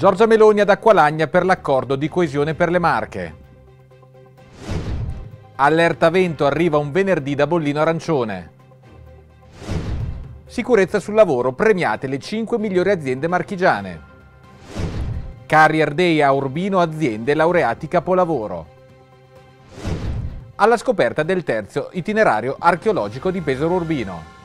Giorgia Meloni ad Acqualagna per l'accordo di coesione per le Marche. Allerta vento arriva un venerdì da bollino arancione. Sicurezza sul lavoro, premiate le 5 migliori aziende marchigiane. Carrier Day a Urbino aziende laureati capolavoro. Alla scoperta del terzo itinerario archeologico di Pesaro Urbino.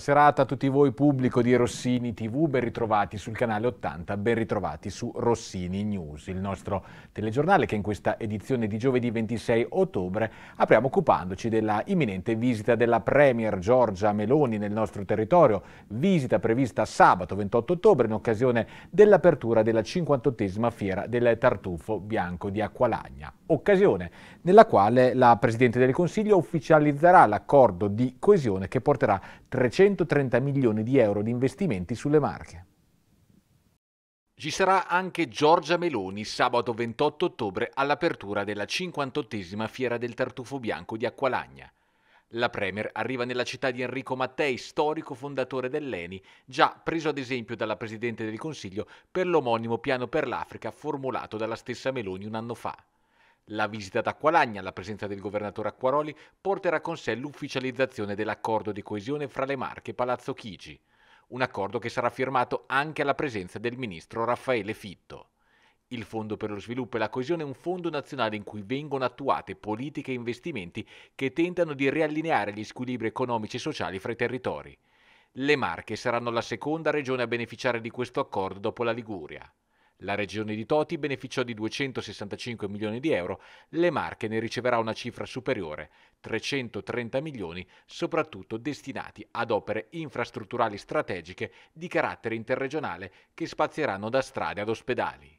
Buona serata a tutti voi pubblico di Rossini TV, ben ritrovati sul canale 80, ben ritrovati su Rossini News, il nostro telegiornale che in questa edizione di giovedì 26 ottobre apriamo occupandoci della imminente visita della Premier Giorgia Meloni nel nostro territorio, visita prevista sabato 28 ottobre in occasione dell'apertura della 58esima fiera del tartufo bianco di Acqualagna, occasione nella quale la Presidente del Consiglio ufficializzerà l'accordo di coesione che porterà 300 130 milioni di euro di investimenti sulle Marche. Ci sarà anche Giorgia Meloni sabato 28 ottobre all'apertura della 58esima Fiera del Tartufo Bianco di Acqualagna. La Premier arriva nella città di Enrico Mattei, storico fondatore dell'ENI, già preso ad esempio dalla Presidente del Consiglio per l'omonimo piano per l'Africa formulato dalla stessa Meloni un anno fa. La visita ad Acqualagna, alla presenza del governatore Acquaroli, porterà con sé l'ufficializzazione dell'accordo di coesione fra le Marche e Palazzo Chigi, un accordo che sarà firmato anche alla presenza del ministro Raffaele Fitto. Il Fondo per lo sviluppo e la coesione è un fondo nazionale in cui vengono attuate politiche e investimenti che tentano di riallineare gli squilibri economici e sociali fra i territori. Le Marche saranno la seconda regione a beneficiare di questo accordo dopo la Liguria. La regione di Toti beneficiò di 265 milioni di euro, le Marche ne riceverà una cifra superiore, 330 milioni, soprattutto destinati ad opere infrastrutturali strategiche di carattere interregionale che spazieranno da strade ad ospedali.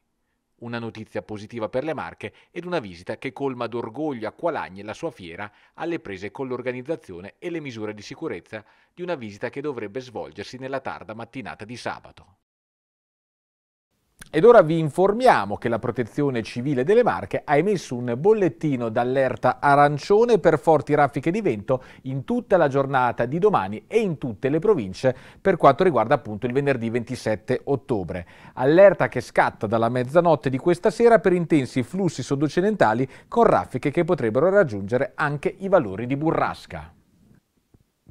Una notizia positiva per le Marche ed una visita che colma d'orgoglio a Qualagne la sua fiera alle prese con l'organizzazione e le misure di sicurezza di una visita che dovrebbe svolgersi nella tarda mattinata di sabato. Ed ora vi informiamo che la Protezione Civile delle Marche ha emesso un bollettino d'allerta arancione per forti raffiche di vento in tutta la giornata di domani e in tutte le province per quanto riguarda appunto il venerdì 27 ottobre. Allerta che scatta dalla mezzanotte di questa sera per intensi flussi sud-occidentali con raffiche che potrebbero raggiungere anche i valori di burrasca.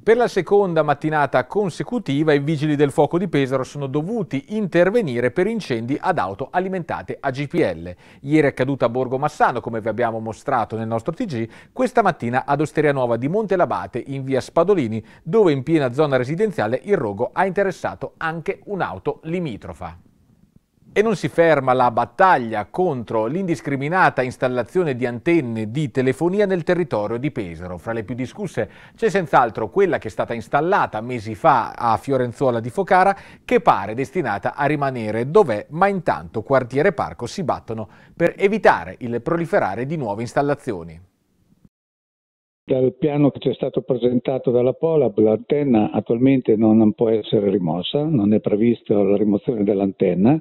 Per la seconda mattinata consecutiva i vigili del fuoco di Pesaro sono dovuti intervenire per incendi ad auto alimentate a GPL. Ieri è accaduto a Borgo Massano, come vi abbiamo mostrato nel nostro TG, questa mattina ad Osteria Nuova di Montelabate in via Spadolini, dove in piena zona residenziale il rogo ha interessato anche un'auto limitrofa. E non si ferma la battaglia contro l'indiscriminata installazione di antenne di telefonia nel territorio di Pesaro. Fra le più discusse c'è senz'altro quella che è stata installata mesi fa a Fiorenzuola di Focara, che pare destinata a rimanere dov'è, ma intanto quartiere e parco si battono per evitare il proliferare di nuove installazioni. Dal piano che ci è stato presentato dalla Polab, l'antenna attualmente non può essere rimossa, non è prevista la rimozione dell'antenna,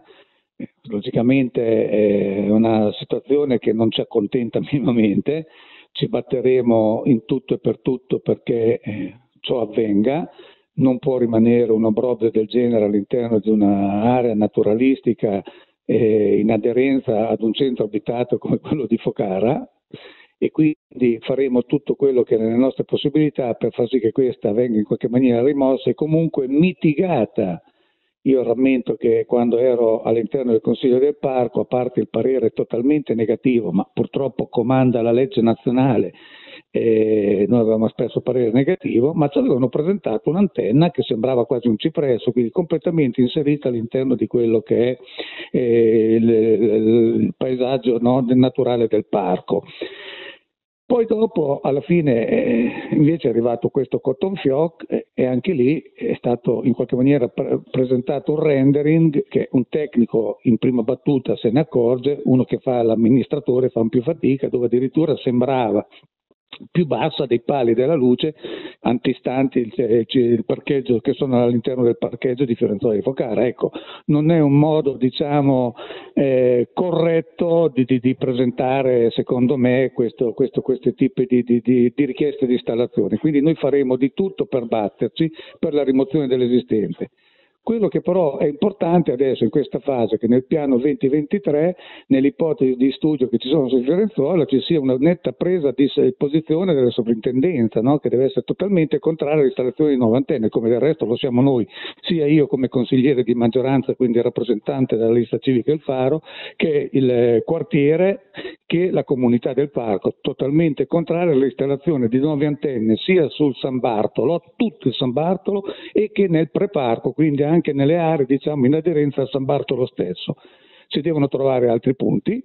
Logicamente eh, è una situazione che non ci accontenta minimamente, ci batteremo in tutto e per tutto perché eh, ciò avvenga, non può rimanere un obbrobrio del genere all'interno di un'area naturalistica eh, in aderenza ad un centro abitato come quello di Focara e quindi faremo tutto quello che è nelle nostre possibilità per far sì che questa venga in qualche maniera rimossa e comunque mitigata io rammento che quando ero all'interno del Consiglio del Parco, a parte il parere totalmente negativo, ma purtroppo comanda la legge nazionale, eh, noi avevamo espresso parere negativo, ma ci avevano presentato un'antenna che sembrava quasi un cipresso, quindi completamente inserita all'interno di quello che è eh, il, il, paesaggio no, naturale del parco. Poi dopo, alla fine, eh, invece è arrivato questo cotton fioc eh, e anche lì è stato in qualche maniera pre- presentato un rendering che un tecnico in prima battuta se ne accorge, uno che fa l'amministratore fa un più fatica, dove addirittura sembrava più bassa dei pali della luce antistanti il, eh, il parcheggio che sono all'interno del parcheggio di Fiorenzuola di Focara. Ecco, non è un modo diciamo, eh, corretto di, di, di, presentare secondo me questo, questo, questi tipi di, di, richieste di installazione. Quindi noi faremo di tutto per batterci per la rimozione dell'esistente. Quello che però è importante adesso in questa fase è che nel piano 2023, nell'ipotesi di studio che ci sono su Fiorenzuola, ci sia una netta presa di posizione della sovrintendenza, no? che deve essere totalmente contraria all'installazione di nuove antenne, come del resto lo siamo noi, sia io come consigliere di maggioranza, quindi rappresentante della lista civica del Faro, che il quartiere, che la comunità del parco, totalmente contraria all'installazione di nuove antenne sia sul San Bartolo, tutto il San Bartolo, e che nel preparco, quindi anche anche nelle aree diciamo, in aderenza a San Bartolo stesso. Si devono trovare altri punti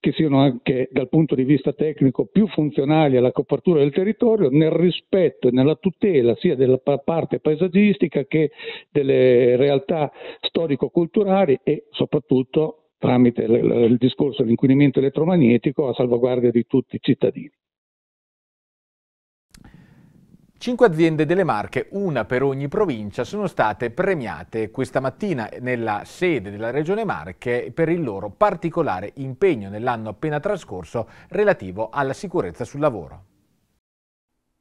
che siano anche dal punto di vista tecnico più funzionali alla copertura del territorio nel rispetto e nella tutela sia della parte paesaggistica che delle realtà storico-culturali e soprattutto tramite il discorso dell'inquinamento elettromagnetico a salvaguardia di tutti i cittadini. Cinque aziende delle Marche, una per ogni provincia, sono state premiate questa mattina nella sede della Regione Marche per il loro particolare impegno nell'anno appena trascorso relativo alla sicurezza sul lavoro.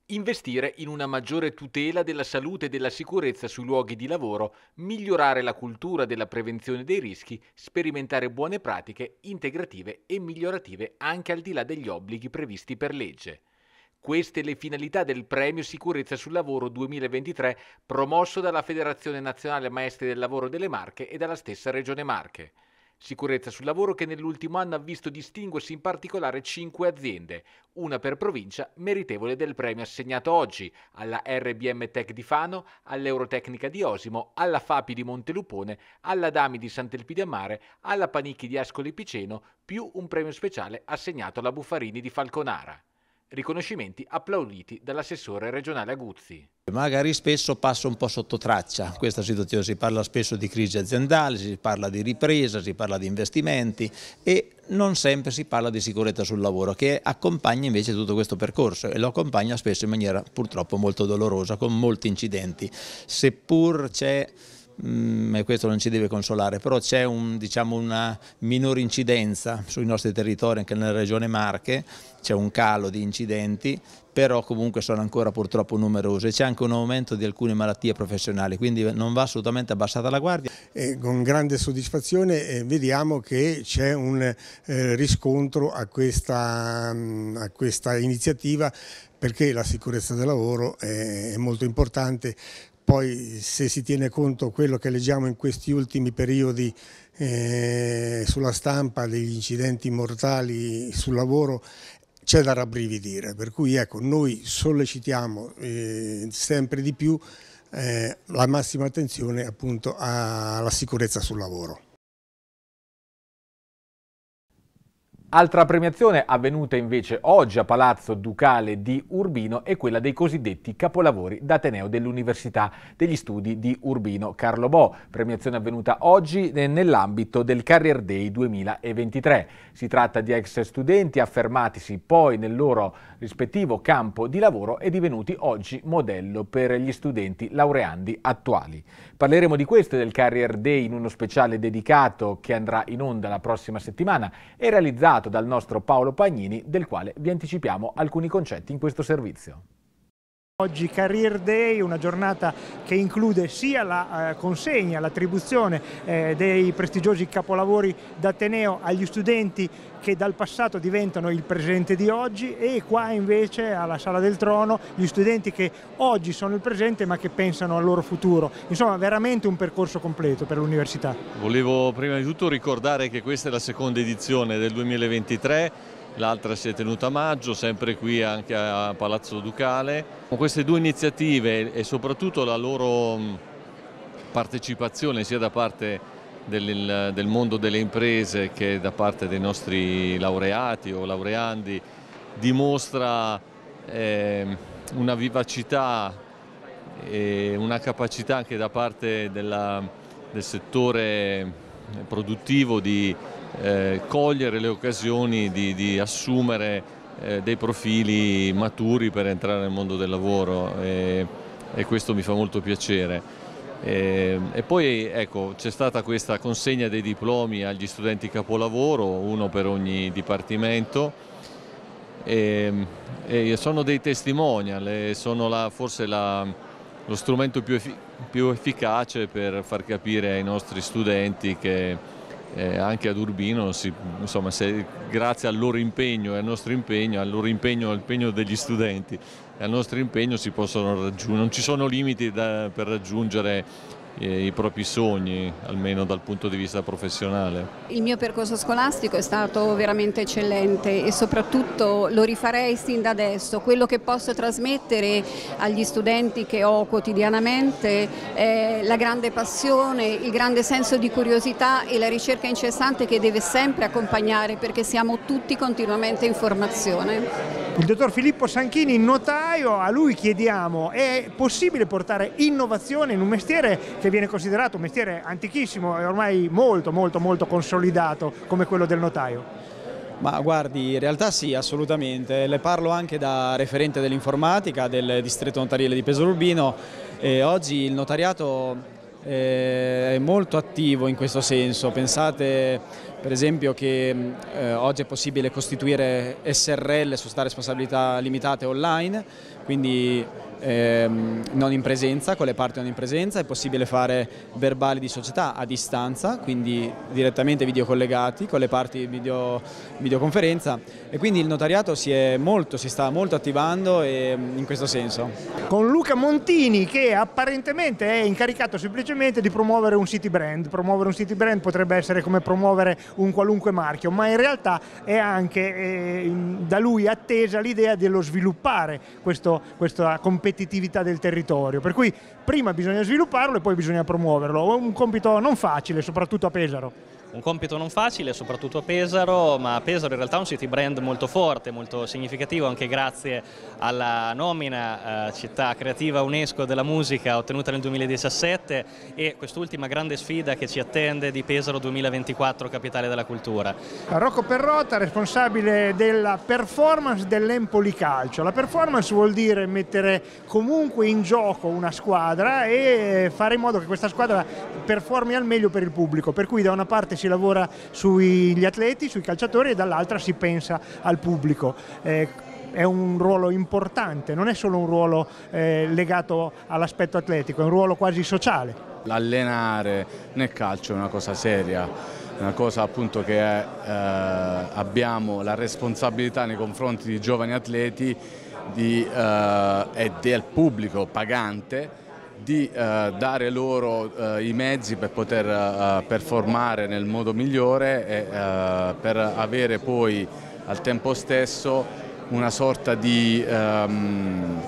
Investire in una maggiore tutela della salute e della sicurezza sui luoghi di lavoro, migliorare la cultura della prevenzione dei rischi, sperimentare buone pratiche integrative e migliorative anche al di là degli obblighi previsti per legge. Queste le finalità del Premio Sicurezza sul Lavoro 2023 promosso dalla Federazione Nazionale Maestri del Lavoro delle Marche e dalla stessa Regione Marche. Sicurezza sul lavoro che nell'ultimo anno ha visto distinguersi in particolare cinque aziende, una per provincia, meritevole del premio assegnato oggi alla RBM Tech di Fano, all'Eurotecnica di Osimo, alla Fapi di Montelupone, alla Dami di Sant'Elpidiamare, alla Panicchi di Ascoli Piceno, più un premio speciale assegnato alla Buffarini di Falconara riconoscimenti applauditi dall'assessore regionale Aguzzi. Magari spesso passo un po' sotto traccia questa situazione, si parla spesso di crisi aziendale, si parla di ripresa, si parla di investimenti e non sempre si parla di sicurezza sul lavoro che accompagna invece tutto questo percorso e lo accompagna spesso in maniera purtroppo molto dolorosa con molti incidenti. Seppur c'è mm, questo non ci deve consolare, però c'è un, diciamo, una minore incidenza sui nostri territori, anche nella regione Marche, c'è un calo di incidenti, però comunque sono ancora purtroppo numerose. C'è anche un aumento di alcune malattie professionali, quindi non va assolutamente abbassata la guardia. E con grande soddisfazione eh, vediamo che c'è un eh, riscontro a questa, mm, a questa iniziativa perché la sicurezza del lavoro è molto importante poi se si tiene conto quello che leggiamo in questi ultimi periodi eh, sulla stampa degli incidenti mortali sul lavoro c'è da rabbrividire, per cui ecco, noi sollecitiamo eh, sempre di più eh, la massima attenzione appunto alla sicurezza sul lavoro. Altra premiazione avvenuta invece oggi a Palazzo Ducale di Urbino è quella dei cosiddetti capolavori d'Ateneo dell'Università degli Studi di Urbino Carlo Bo, premiazione avvenuta oggi eh, nell'ambito del Career Day 2023. Si tratta di ex studenti affermatisi poi nel loro rispettivo campo di lavoro e divenuti oggi modello per gli studenti laureandi attuali. Parleremo di questo e del Career Day in uno speciale dedicato che andrà in onda la prossima settimana e realizzato realizzato dal nostro Paolo Pagnini, del quale vi anticipiamo alcuni concetti in questo servizio. Oggi Career Day, una giornata che include sia la eh, consegna, l'attribuzione eh, dei prestigiosi capolavori d'Ateneo agli studenti che dal passato diventano il presente di oggi e qua invece alla Sala del Trono gli studenti che oggi sono il presente ma che pensano al loro futuro. Insomma veramente un percorso completo per l'università. Volevo prima di tutto ricordare che questa è la seconda edizione del 2023 l'altra si è tenuta a maggio, sempre qui anche a Palazzo Ducale. Con queste due iniziative e soprattutto la loro mm, partecipazione sia da parte del, del, mondo delle imprese che da parte dei nostri laureati o laureandi dimostra eh, una vivacità e una capacità anche da parte della, del settore produttivo di eh, cogliere le occasioni di, di assumere eh, dei profili maturi per entrare nel mondo del lavoro e, eh, e questo mi fa molto piacere. E, eh, e poi ecco, c'è stata questa consegna dei diplomi agli studenti capolavoro, uno per ogni dipartimento. Ehm, e, e sono dei testimonial, sono la, forse la, lo strumento più, più efficace per far capire ai nostri studenti che eh, anche ad Urbino, si, insomma, se, grazie al loro impegno e al nostro impegno, al loro impegno all'impegno degli studenti e al nostro impegno si possono raggiungere, non ci sono limiti da, per raggiungere i propri sogni, almeno dal punto di vista professionale. Il mio percorso scolastico è stato veramente eccellente e soprattutto lo rifarei sin da adesso. Quello che posso trasmettere agli studenti che ho quotidianamente è la grande passione, il grande senso di curiosità e la ricerca incessante che deve sempre accompagnare perché siamo tutti continuamente in formazione. Il dottor Filippo Sanchini, notaio, a lui chiediamo, è possibile portare innovazione in un mestiere che viene considerato un mestiere antichissimo e ormai molto molto molto consolidato come quello del notaio? Ma guardi, in realtà sì, assolutamente. Le parlo anche da referente dell'informatica del distretto notarile di Pesaro Urbino e oggi il notariato eh, è molto attivo in questo senso. Pensate per esempio che eh, oggi è possibile costituire SRL, società responsabilità limitate online, quindi ehm, non in presenza, con le parti non in presenza, è possibile fare verbali di società a distanza, quindi direttamente videocollegati con le parti video, videoconferenza e quindi il notariato si, molto, si sta molto attivando e, mm, in questo senso. Con Luca Montini che apparentemente è incaricato semplicemente di promuovere un city brand, promuovere un city brand potrebbe essere come promuovere un qualunque marchio, ma in realtà è anche eh, da lui attesa l'idea dello sviluppare questo, questa competenza competitività del territorio, per cui prima bisogna svilupparlo e poi bisogna promuoverlo, è un compito non facile, soprattutto a Pesaro. Un compito non facile, soprattutto a Pesaro, ma Pesaro in realtà è un city brand molto forte, molto significativo, anche grazie alla nomina eh, città creativa UNESCO della musica ottenuta nel 2017 e quest'ultima grande sfida che ci attende di Pesaro 2024, capitale della cultura. Rocco Perrotta, responsabile della performance dell'Empoli Calcio. La performance vuol dire mettere comunque in gioco una squadra e fare in modo che questa squadra performi al meglio per il pubblico, per cui da una parte si lavora sugli atleti, sui calciatori e dall'altra si pensa al pubblico. Eh, è un ruolo importante, non è solo un ruolo eh, legato all'aspetto atletico, è un ruolo quasi sociale. L'allenare nel calcio è una cosa seria, è una cosa appunto che è, eh, abbiamo la responsabilità nei confronti di giovani atleti di, eh, e del pubblico pagante di eh, dare loro eh, i mezzi per poter eh, performare nel modo migliore e eh, per avere poi al tempo stesso una sorta di ehm,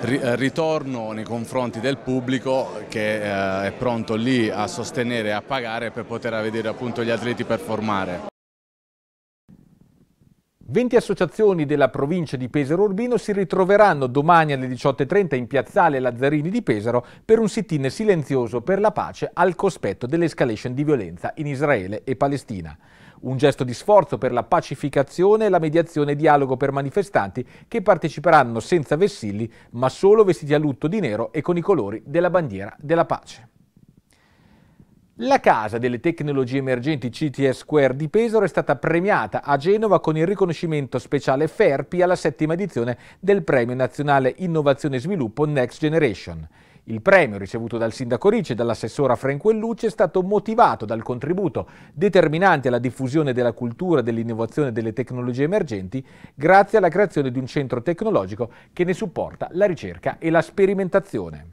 ritorno nei confronti del pubblico che eh, è pronto lì a sostenere e a pagare per poter vedere appunto gli atleti performare. 20 associazioni della provincia di Pesaro Urbino si ritroveranno domani alle 18.30 in piazzale Lazzarini di Pesaro per un sit-in silenzioso per la pace al cospetto dell'escalation di violenza in Israele e Palestina. Un gesto di sforzo per la pacificazione e la mediazione e dialogo per manifestanti che parteciperanno senza vessilli ma solo vestiti a lutto di nero e con i colori della bandiera della pace. La Casa delle Tecnologie Emergenti CTS Square di Pesaro è stata premiata a Genova con il riconoscimento speciale FERPI alla settima edizione del Premio Nazionale Innovazione e Sviluppo Next Generation. Il premio ricevuto dal sindaco Ricci e dall'assessora Franquellucci è stato motivato dal contributo determinante alla diffusione della cultura dell'innovazione delle tecnologie emergenti grazie alla creazione di un centro tecnologico che ne supporta la ricerca e la sperimentazione.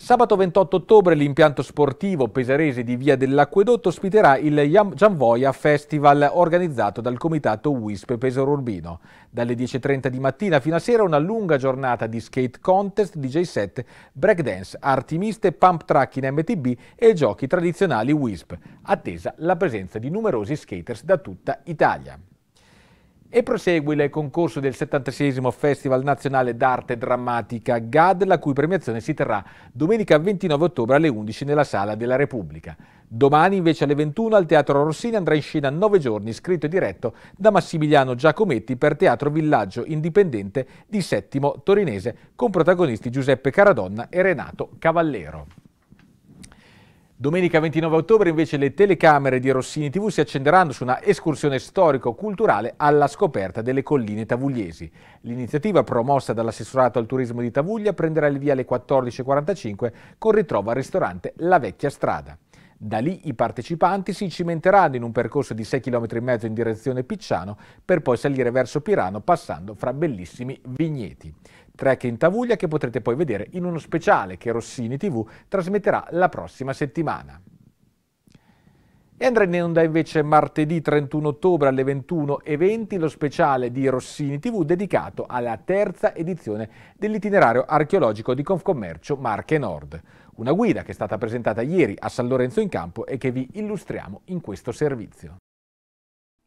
Sabato 28 ottobre l'impianto sportivo pesarese di Via dell'Acquedotto ospiterà il Gianvoia Festival organizzato dal comitato WISP Pesaro Urbino. Dalle 10.30 di mattina fino a sera una lunga giornata di skate contest, DJ set, breakdance, arti miste, pump track in MTB e giochi tradizionali WISP. Attesa la presenza di numerosi skaters da tutta Italia. E prosegue il concorso del 76 Festival Nazionale d'Arte Drammatica GAD, la cui premiazione si terrà domenica 29 ottobre alle 11 nella Sala della Repubblica. Domani invece alle 21 al Teatro Rossini andrà in scena 9 giorni, scritto e diretto da Massimiliano Giacometti per Teatro Villaggio Indipendente di Settimo Torinese, con protagonisti Giuseppe Caradonna e Renato Cavallero. Domenica 29 ottobre invece le telecamere di Rossini TV si accenderanno su una escursione storico-culturale alla scoperta delle colline tavugliesi. L'iniziativa promossa dall'assessorato al turismo di Tavuglia prenderà il via alle 14.45 con ritrovo al ristorante La Vecchia Strada. Da lì i partecipanti si cimenteranno in un percorso di 6,5 km in direzione Picciano per poi salire verso Pirano passando fra bellissimi vigneti. Trek in Tavuglia che potrete poi vedere in uno speciale che Rossini TV trasmetterà la prossima settimana. E andrà in onda invece martedì 31 ottobre alle 21.20 lo speciale di Rossini TV dedicato alla terza edizione dell'itinerario archeologico di Confcommercio Marche Nord, una guida che è stata presentata ieri a San Lorenzo in Campo e che vi illustriamo in questo servizio.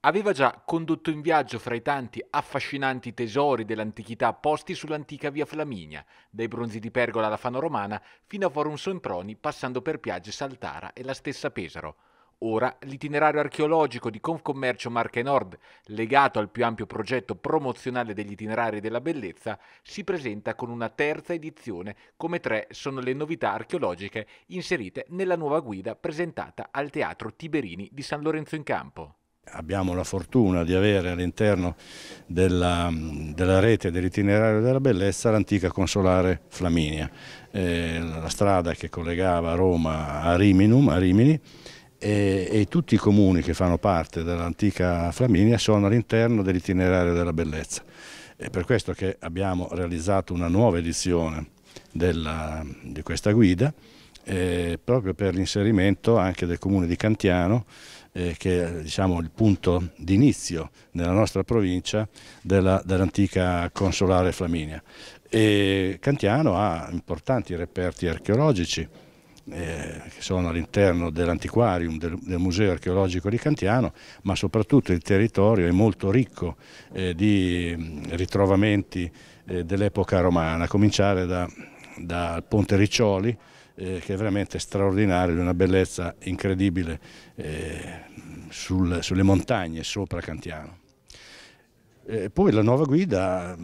Aveva già condotto in viaggio fra i tanti affascinanti tesori dell'antichità posti sull'antica via Flaminia, dai bronzi di Pergola alla Fano Romana fino a Forum Semproni, passando per Piagge Saltara e la stessa Pesaro. Ora l'itinerario archeologico di Confcommercio Marche Nord, legato al più ampio progetto promozionale degli itinerari della bellezza, si presenta con una terza edizione, come tre sono le novità archeologiche inserite nella nuova guida presentata al Teatro Tiberini di San Lorenzo in Campo. Abbiamo la fortuna di avere all'interno della, della, rete dell'itinerario della bellezza l'antica consolare Flaminia, eh, la strada che collegava Roma a, Riminum, a Rimini e, e, tutti i comuni che fanno parte dell'antica Flaminia sono all'interno dell'itinerario della bellezza. È per questo che abbiamo realizzato una nuova edizione della, di questa guida, eh, proprio per l'inserimento anche del comune di Cantiano eh, che è diciamo, il punto d'inizio nella nostra provincia dell'antica dell consolare Flaminia. E Cantiano ha importanti reperti archeologici eh, che sono all'interno dell'antiquarium del, del, Museo archeologico di Cantiano, ma soprattutto il territorio è molto ricco eh, di ritrovamenti eh, dell'epoca romana, a cominciare da, dal Ponte Riccioli, eh, che è veramente straordinario, di una bellezza incredibile eh, sul, sulle montagne sopra Cantiano. E eh, poi la nuova guida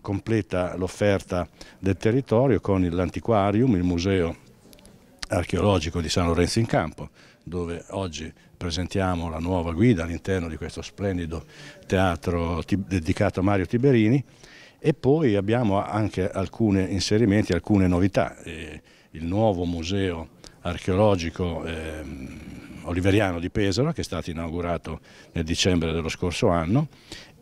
completa l'offerta del territorio con l'antiquarium, il museo archeologico di San Lorenzo in Campo, dove oggi presentiamo la nuova guida all'interno di questo splendido teatro dedicato a Mario Tiberini e poi abbiamo anche alcuni inserimenti, alcune novità. Eh, il nuovo museo archeologico ehm, oliveriano di Pesaro che è stato inaugurato nel dicembre dello scorso anno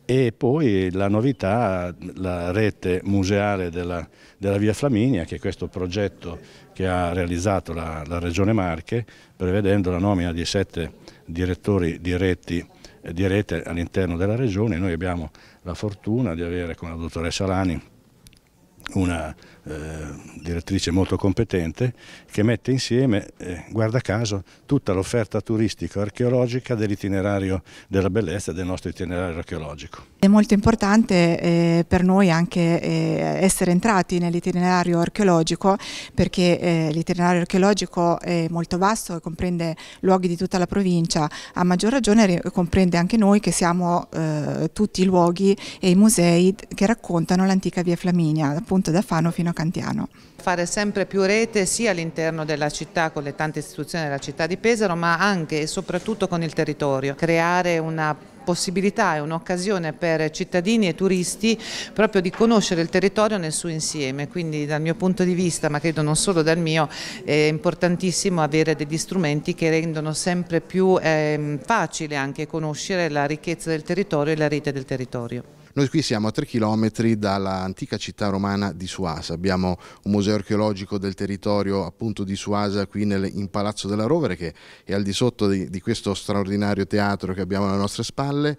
e poi la novità, la rete museale della, della, Via Flaminia, che è questo progetto che ha realizzato la, la Regione Marche, prevedendo la nomina di sette direttori di, di rete all'interno della Regione. Noi abbiamo la fortuna di avere con la dottoressa Lani una eh, direttrice molto competente, che mette insieme, eh, guarda caso, tutta l'offerta turistico-archeologica dell'itinerario della bellezza del nostro itinerario archeologico. È molto importante eh, per noi anche essere entrati nell'itinerario archeologico perché l'itinerario archeologico è molto vasto e comprende luoghi di tutta la provincia, a maggior ragione comprende anche noi che siamo tutti i luoghi e i musei che raccontano l'antica via Flaminia, appunto da Fano fino a Cantiano. Fare sempre più rete sia all'interno della città con le tante istituzioni della città di Pesaro ma anche e soprattutto con il territorio, creare una possibilità e un'occasione per cittadini e turisti proprio di conoscere il territorio nel suo insieme, quindi dal mio punto di vista, ma credo non solo dal mio, è importantissimo avere degli strumenti che rendono sempre più eh, facile anche conoscere la ricchezza del territorio e la rete del territorio. Noi qui siamo a 3 km dall'antica città romana di Suasa, abbiamo un museo archeologico del territorio appunto di Suasa qui nel, in Palazzo della Rovere che è al di sotto di, di questo straordinario teatro che abbiamo alle nostre spalle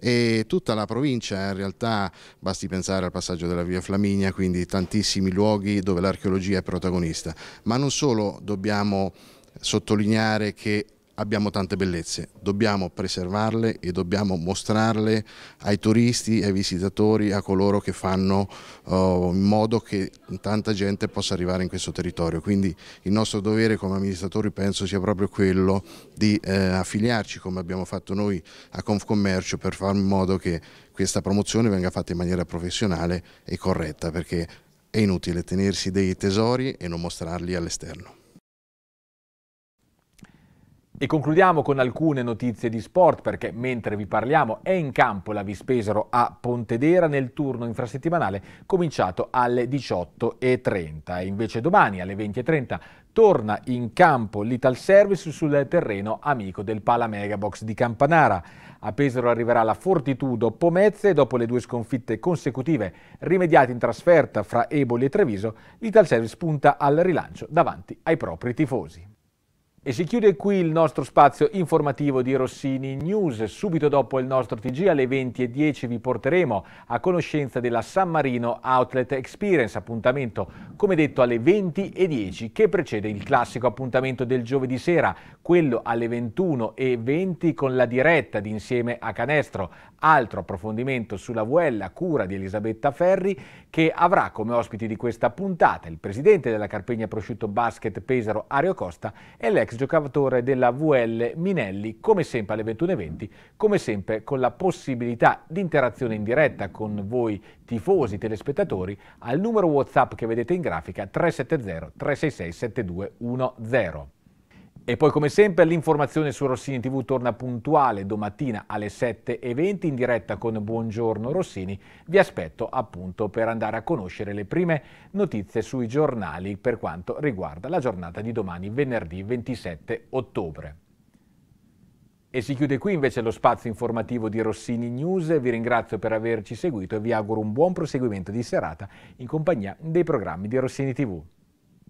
e tutta la provincia eh, in realtà basti pensare al passaggio della via Flaminia quindi tantissimi luoghi dove l'archeologia è protagonista ma non solo dobbiamo sottolineare che abbiamo tante bellezze, dobbiamo preservarle e dobbiamo mostrarle ai turisti, ai visitatori, a coloro che fanno uh, in modo che tanta gente possa arrivare in questo territorio. Quindi il nostro dovere come amministratori penso sia proprio quello di eh, affiliarci come abbiamo fatto noi a Confcommercio per fare in modo che questa promozione venga fatta in maniera professionale e corretta perché è inutile tenersi dei tesori e non mostrarli all'esterno. E concludiamo con alcune notizie di sport perché mentre vi parliamo è in campo la Vispesaro a Pontedera nel turno infrasettimanale cominciato alle 18.30 e invece domani alle 20.30 torna in campo l'Ital Service sul terreno amico del Pala Megabox di Campanara. A Pesaro arriverà la Fortitudo Pomezze e dopo le due sconfitte consecutive rimediate in trasferta fra Eboli e Treviso, l'Ital Service punta al rilancio davanti ai propri tifosi. E si chiude qui il nostro spazio informativo di Rossini News. Subito dopo il nostro TG alle 20.10 vi porteremo a conoscenza della San Marino Outlet Experience, appuntamento come detto alle 20.10 che precede il classico appuntamento del giovedì sera, quello alle 21.20 con la diretta di Insieme a Canestro, altro approfondimento sulla VL a cura di Elisabetta Ferri che avrà come ospiti di questa puntata il presidente della Carpegna Prosciutto Basket Pesaro Ario Costa e l'ex giocatore della VL Minelli, come sempre alle 21.20, come sempre con la possibilità di interazione in diretta con voi tifosi, telespettatori, al numero WhatsApp che vedete in grafica 370 366 7210. E poi come sempre l'informazione su Rossini TV torna puntuale domattina alle 7.20 in diretta con Buongiorno Rossini. Vi aspetto appunto per andare a conoscere le prime notizie sui giornali per quanto riguarda la giornata di domani venerdì 27 ottobre. E si chiude qui invece lo spazio informativo di Rossini News. Vi ringrazio per averci seguito e vi auguro un buon proseguimento di serata in compagnia dei programmi di Rossini TV.